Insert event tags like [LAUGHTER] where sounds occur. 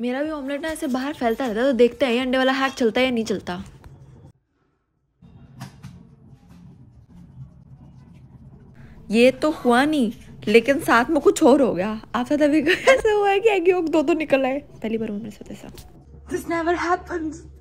मेरा भी ऑमलेट ना ऐसे बाहर फैलता रहता है तो देखते हैं ये अंडे वाला हैक चलता है या नहीं चलता ये तो हुआ नहीं लेकिन साथ में कुछ और हो गया आप साथ अभी [LAUGHS] ऐसा हुआ है कि एग योग दो दो निकल आए पहली बार उन्होंने सोचा ऐसा दिस नेवर